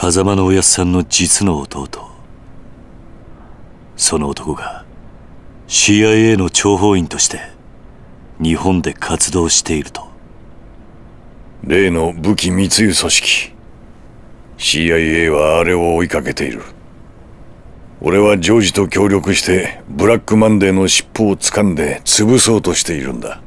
風間のおやっさんの実の弟その男が CIA の諜報員として日本で活動していると例の武器密輸組織 CIA はあれを追いかけている俺はジョージと協力してブラックマンデーの尻尾を掴んで潰そうとしているんだ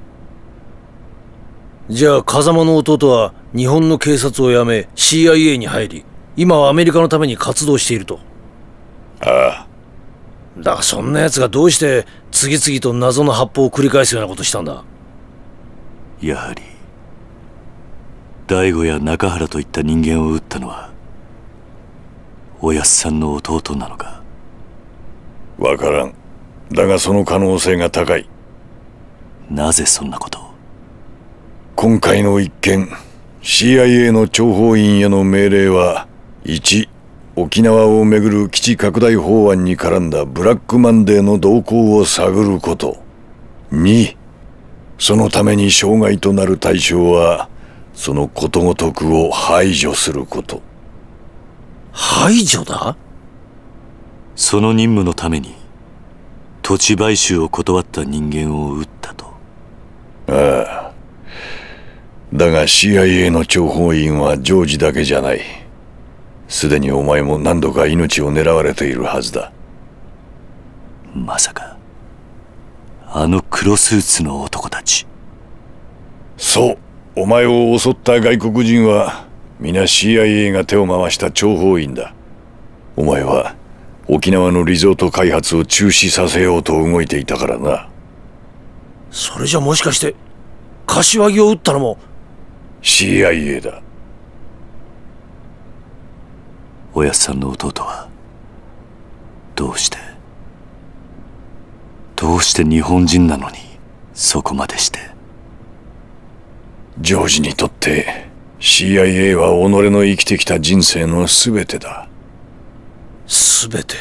じゃあ風間の弟は日本の警察を辞め CIA に入り今はアメリカのために活動しているとああだがそんな奴がどうして次々と謎の発砲を繰り返すようなことしたんだやはり大悟や中原といった人間を撃ったのはおやすさんの弟なのかわからんだがその可能性が高いなぜそんなこと今回の一件 CIA の諜報員への命令は1沖縄をめぐる基地拡大法案に絡んだブラックマンデーの動向を探ること2そのために障害となる対象はそのことごとくを排除すること排除だその任務のために土地買収を断った人間を撃ったとああだが CIA の諜報員はジョージだけじゃないすでにお前も何度か命を狙われているはずだまさかあの黒スーツの男たちそうお前を襲った外国人は皆 CIA が手を回した諜報員だお前は沖縄のリゾート開発を中止させようと動いていたからなそれじゃもしかして柏木を撃ったのも CIA だおやさんの弟はどうしてどうして日本人なのにそこまでしてジョージにとって CIA は己の生きてきた人生の全てだ全て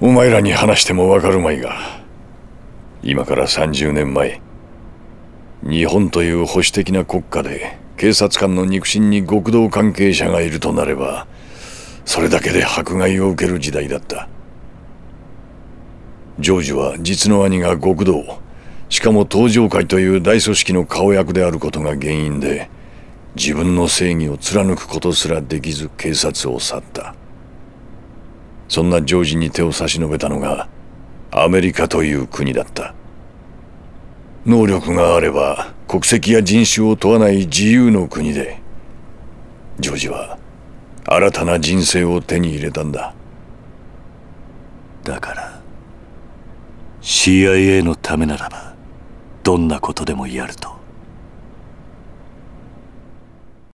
お前らに話してもわかるまいが今から30年前日本という保守的な国家で警察官の肉親に極道関係者がいるとなればそれだけで迫害を受ける時代だったジョージは実の兄が極道しかも東上会という大組織の顔役であることが原因で自分の正義を貫くことすらできず警察を去ったそんなジョージに手を差し伸べたのがアメリカという国だった能力があれば国籍や人種を問わない自由の国で、ジョージは新たな人生を手に入れたんだ。だから、CIA のためならば、どんなことでもやると。